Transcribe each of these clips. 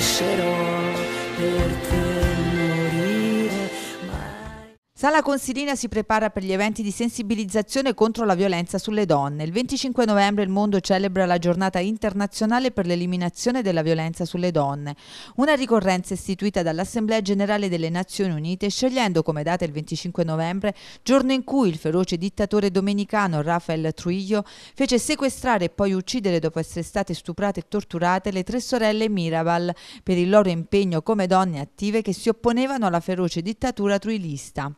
lascerò per te. Sala Consilina si prepara per gli eventi di sensibilizzazione contro la violenza sulle donne. Il 25 novembre il mondo celebra la giornata internazionale per l'eliminazione della violenza sulle donne, una ricorrenza istituita dall'Assemblea Generale delle Nazioni Unite scegliendo come data il 25 novembre, giorno in cui il feroce dittatore domenicano Rafael Trujillo fece sequestrare e poi uccidere dopo essere state stuprate e torturate le tre sorelle Mirabal per il loro impegno come donne attive che si opponevano alla feroce dittatura truilista.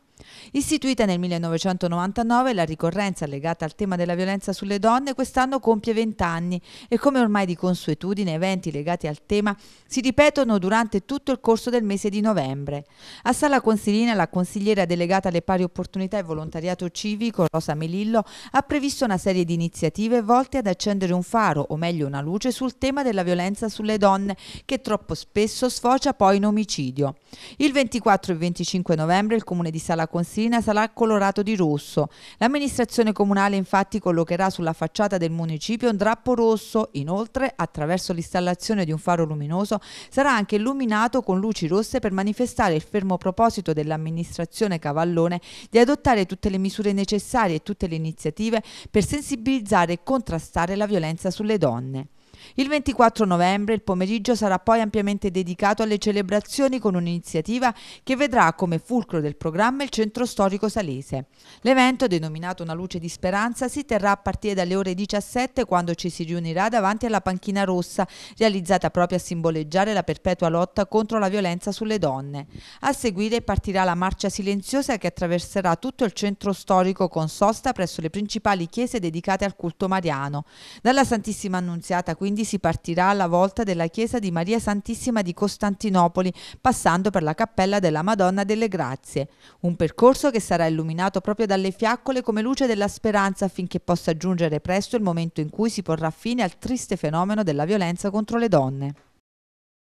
Istituita nel 1999, la ricorrenza legata al tema della violenza sulle donne quest'anno compie 20 anni e come ormai di consuetudine eventi legati al tema si ripetono durante tutto il corso del mese di novembre. A Sala Consilina la consigliera delegata alle pari opportunità e volontariato civico Rosa Melillo ha previsto una serie di iniziative volte ad accendere un faro o meglio una luce sul tema della violenza sulle donne che troppo spesso sfocia poi in omicidio. Il 24 e 25 novembre il comune di Sala Consina sarà colorato di rosso. L'amministrazione comunale infatti collocherà sulla facciata del municipio un drappo rosso. Inoltre, attraverso l'installazione di un faro luminoso, sarà anche illuminato con luci rosse per manifestare il fermo proposito dell'amministrazione Cavallone di adottare tutte le misure necessarie e tutte le iniziative per sensibilizzare e contrastare la violenza sulle donne. Il 24 novembre il pomeriggio sarà poi ampiamente dedicato alle celebrazioni con un'iniziativa che vedrà come fulcro del programma il centro storico salese. L'evento, denominato Una luce di speranza, si terrà a partire dalle ore 17 quando ci si riunirà davanti alla panchina rossa, realizzata proprio a simboleggiare la perpetua lotta contro la violenza sulle donne. A seguire partirà la marcia silenziosa che attraverserà tutto il centro storico con sosta presso le principali chiese dedicate al culto mariano. Dalla Santissima Annunziata quindi quindi si partirà alla volta della chiesa di Maria Santissima di Costantinopoli, passando per la cappella della Madonna delle Grazie. Un percorso che sarà illuminato proprio dalle fiaccole come luce della speranza affinché possa giungere presto il momento in cui si porrà fine al triste fenomeno della violenza contro le donne.